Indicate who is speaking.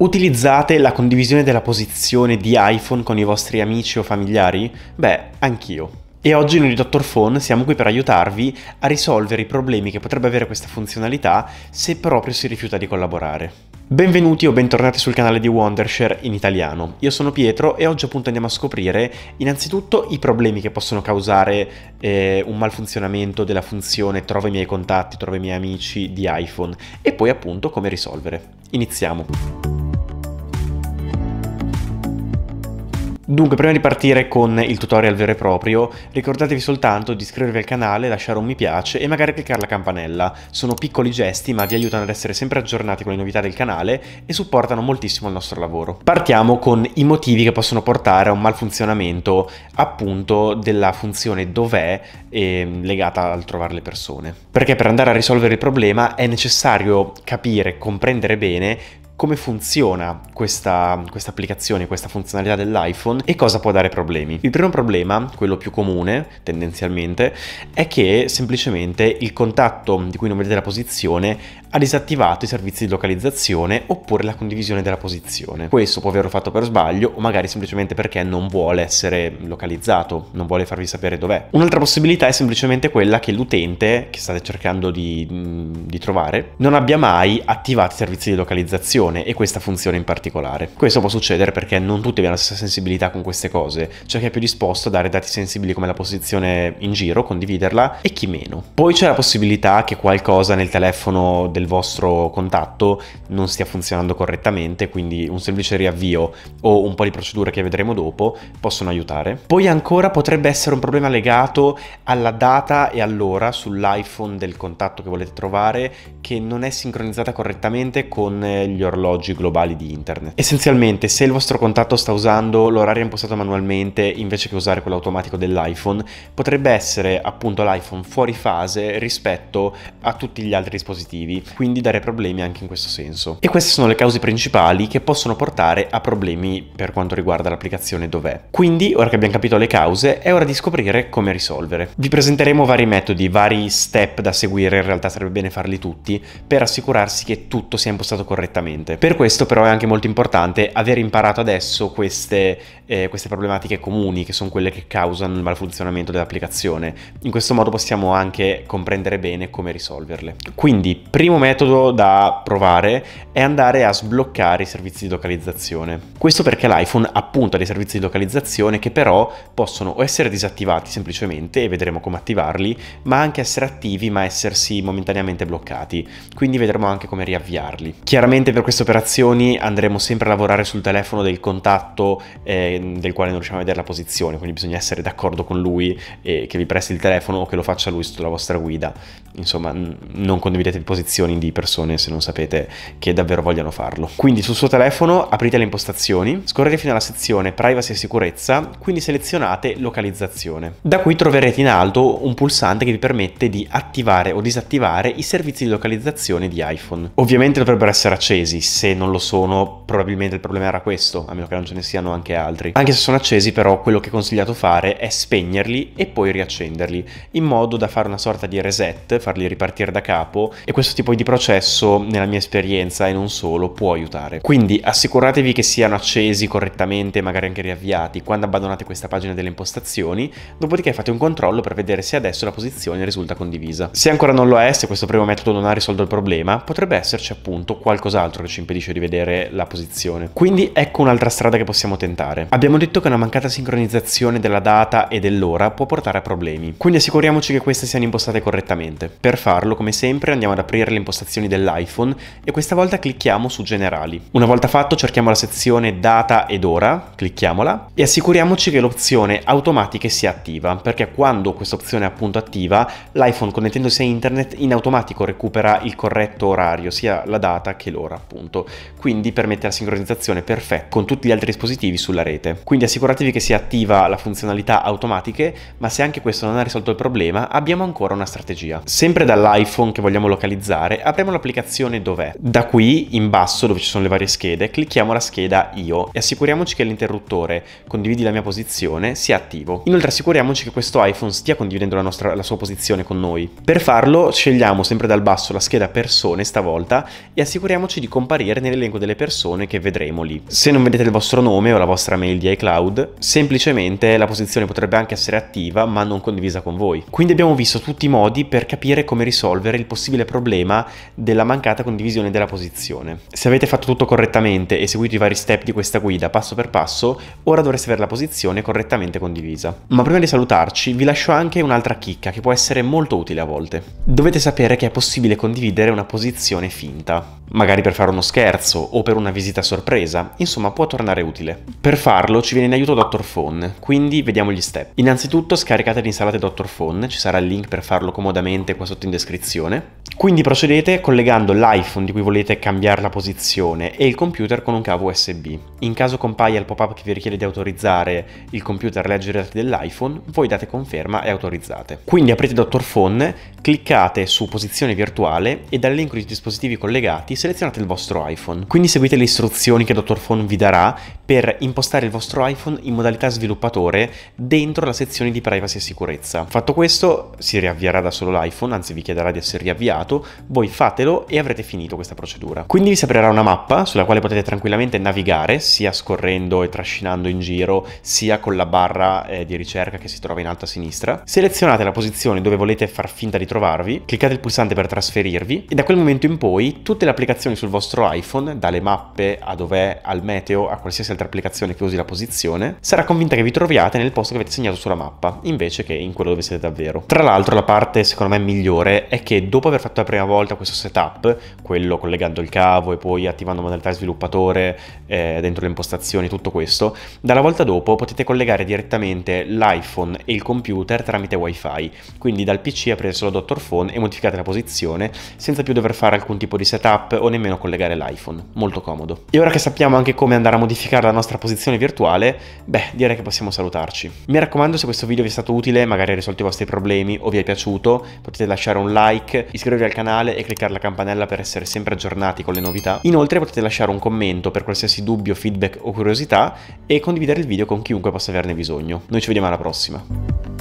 Speaker 1: Utilizzate la condivisione della posizione di iPhone con i vostri amici o familiari? Beh, anch'io. E oggi noi di Dr. Phone siamo qui per aiutarvi a risolvere i problemi che potrebbe avere questa funzionalità se proprio si rifiuta di collaborare. Benvenuti o bentornati sul canale di Wondershare in italiano. Io sono Pietro e oggi appunto andiamo a scoprire innanzitutto i problemi che possono causare eh, un malfunzionamento della funzione trova i miei contatti, trova i miei amici di iPhone e poi appunto come risolvere. Iniziamo. Dunque, prima di partire con il tutorial vero e proprio, ricordatevi soltanto di iscrivervi al canale, lasciare un mi piace e magari cliccare la campanella. Sono piccoli gesti ma vi aiutano ad essere sempre aggiornati con le novità del canale e supportano moltissimo il nostro lavoro. Partiamo con i motivi che possono portare a un malfunzionamento appunto della funzione dov'è mm, legata al trovare le persone. Perché per andare a risolvere il problema è necessario capire, comprendere bene come funziona questa, applicazione, questa funzionalità dell'iPhone e cosa può dare problemi. Il primo problema, quello più comune tendenzialmente, è che semplicemente il contatto di cui non vedete la posizione ha disattivato i servizi di localizzazione oppure la condivisione della posizione. Questo può averlo fatto per sbaglio o magari semplicemente perché non vuole essere localizzato, non vuole farvi sapere dov'è. Un'altra possibilità è semplicemente quella che l'utente che state cercando di, di trovare non abbia mai attivato i servizi di localizzazione funzione e questa funzione in particolare. Questo può succedere perché non tutti abbiamo la stessa sensibilità con queste cose, c'è chi è più disposto a dare dati sensibili come la posizione in giro, condividerla e chi meno. Poi c'è la possibilità che qualcosa nel telefono del vostro contatto non stia funzionando correttamente, quindi un semplice riavvio o un po' di procedure che vedremo dopo possono aiutare. Poi ancora potrebbe essere un problema legato alla data e all'ora sull'iPhone del contatto che volete trovare che non è sincronizzata correttamente con eh, gli orologi orologi globali di internet. Essenzialmente, se il vostro contatto sta usando l'orario impostato manualmente invece che usare quello automatico dell'iPhone, potrebbe essere appunto l'iPhone fuori fase rispetto a tutti gli altri dispositivi, quindi dare problemi anche in questo senso. E queste sono le cause principali che possono portare a problemi per quanto riguarda l'applicazione dov'è. Quindi, ora che abbiamo capito le cause, è ora di scoprire come risolvere. Vi presenteremo vari metodi, vari step da seguire, in realtà sarebbe bene farli tutti, per assicurarsi che tutto sia impostato correttamente differente. Per questo però è anche molto importante aver imparato adesso queste, eh, queste problematiche comuni che sono quelle che causano il malfunzionamento dell'applicazione. In questo modo possiamo anche comprendere bene come risolverle. Quindi, primo metodo da provare è andare a sbloccare i servizi di localizzazione. Questo perché l'iPhone appunto ha dei servizi di localizzazione che però possono o essere disattivati semplicemente e vedremo come attivarli, ma anche essere attivi ma essersi momentaneamente bloccati. Quindi vedremo anche come riavviarli. Chiaramente per questo queste operazioni andremo sempre a lavorare sul telefono del contatto eh, del quale non riusciamo a vedere la posizione, quindi bisogna essere d'accordo con lui e che vi presti il telefono o che lo faccia lui sotto la vostra guida. Insomma, non condividete posizioni di persone se non sapete che davvero vogliano farlo. Quindi sul suo telefono aprite le impostazioni, scorrete fino alla sezione privacy e sicurezza, quindi selezionate localizzazione. Da qui troverete in alto un pulsante che vi permette di attivare o disattivare i servizi di localizzazione di iPhone. Ovviamente dovrebbero essere accesi accesi. Se non lo sono, probabilmente il problema era questo, a meno che non ce ne siano anche altri. Anche se sono accesi, però, quello che è consigliato fare è spegnerli e poi riaccenderli, in modo da fare una sorta di reset, farli ripartire da capo, e questo tipo di processo, nella mia esperienza e non solo, può aiutare. Quindi assicuratevi che siano accesi correttamente, magari anche riavviati, quando abbandonate questa pagina delle impostazioni, dopodiché fate un controllo per vedere se adesso la posizione risulta condivisa. Se ancora non lo è, se questo primo metodo non ha risolto il problema, potrebbe esserci appunto qualcos'altro quando ci impedisce di vedere la posizione. Quindi ecco un'altra strada che possiamo tentare. Abbiamo detto che una mancata sincronizzazione della data e dell'ora può portare a problemi, quindi assicuriamoci che queste siano impostate correttamente. Per farlo, come sempre, andiamo ad aprire le impostazioni dell'iPhone e questa volta clicchiamo su Generali. Una volta fatto cerchiamo la sezione Data ed Ora, clicchiamola, e assicuriamoci che l'opzione Automatiche sia attiva, perché quando questa opzione è appunto attiva, l'iPhone connettendosi a internet in automatico recupera il corretto orario, sia la data che l'ora appunto appunto, quindi permette la sincronizzazione perfetta con tutti gli altri dispositivi sulla rete. Quindi assicuratevi che sia attiva la funzionalità automatiche, ma se anche questo non ha risolto il problema, abbiamo ancora una strategia. Sempre dall'iPhone che vogliamo localizzare, apriamo l'applicazione Dov'è. Da qui, in basso, dove ci sono le varie schede, clicchiamo la scheda Io e assicuriamoci che l'interruttore Condividi la mia posizione sia attivo. Inoltre assicuriamoci che questo iPhone stia condividendo la, nostra, la sua posizione con noi. Per farlo, scegliamo sempre dal basso la scheda Persone stavolta e assicuriamoci di comporre comparire nell'elenco delle persone che vedremo lì. Se non vedete il vostro nome o la vostra mail di iCloud, semplicemente la posizione potrebbe anche essere attiva ma non condivisa con voi. Quindi abbiamo visto tutti i modi per capire come risolvere il possibile problema della mancata condivisione della posizione. Se avete fatto tutto correttamente e seguito i vari step di questa guida passo per passo, ora dovreste avere la posizione correttamente condivisa. Ma prima di salutarci vi lascio anche un'altra chicca che può essere molto utile a volte. Dovete sapere che è possibile condividere una posizione finta magari per fare uno scherzo o per una visita sorpresa, insomma può tornare utile. Per farlo ci viene in aiuto Dr. Phone, quindi vediamo gli step. Innanzitutto scaricate e installate Dr. Phone, ci sarà il link per farlo comodamente qua sotto in descrizione. Quindi procedete collegando l'iPhone di cui volete cambiare la posizione e il computer con un cavo USB. In caso compaia il pop-up che vi richiede di autorizzare il computer a leggere i dati dell'iPhone, voi date conferma e autorizzate. Quindi aprite Dr. Phone, cliccate su posizione virtuale e dall'elenco di dispositivi collegati selezionate il vostro iPhone. Quindi seguite le istruzioni che Dr. Phone vi darà per impostare il vostro iPhone in modalità sviluppatore dentro la sezione di privacy e sicurezza. Fatto questo, si riavvierà da solo l'iPhone, anzi vi chiederà di essere riavviato, voi fatelo e avrete finito questa procedura. Quindi vi si aprirà una mappa sulla quale potete tranquillamente navigare, sia scorrendo e trascinando in giro, sia con la barra eh, di ricerca che si trova in alto a sinistra. Selezionate la posizione dove volete far finta di trovarvi, cliccate il pulsante per trasferirvi e da quel momento in poi tutte le applicazioni applicazioni sul vostro iPhone, dalle mappe a dov'è, al meteo, a qualsiasi altra applicazione che usi la posizione, sarà convinta che vi troviate nel posto che avete segnato sulla mappa, invece che in quello dove siete davvero. Tra l'altro la parte secondo me migliore è che dopo aver fatto la prima volta questo setup, quello collegando il cavo e poi attivando modalità sviluppatore eh, dentro le impostazioni, tutto questo, dalla volta dopo potete collegare direttamente l'iPhone e il computer tramite wifi, quindi dal PC aprire solo Dr. Phone e modificate la posizione senza più dover fare alcun tipo di setup o nemmeno collegare l'iPhone, molto comodo. E ora che sappiamo anche come andare a modificare la nostra posizione virtuale, beh, direi che possiamo salutarci. Mi raccomando, se questo video vi è stato utile, magari ha risolto i vostri problemi o vi è piaciuto, potete lasciare un like, iscrivervi al canale e cliccare la campanella per essere sempre aggiornati con le novità. Inoltre potete lasciare un commento per qualsiasi dubbio, feedback o curiosità e condividere il video con chiunque possa averne bisogno. Noi ci vediamo alla prossima.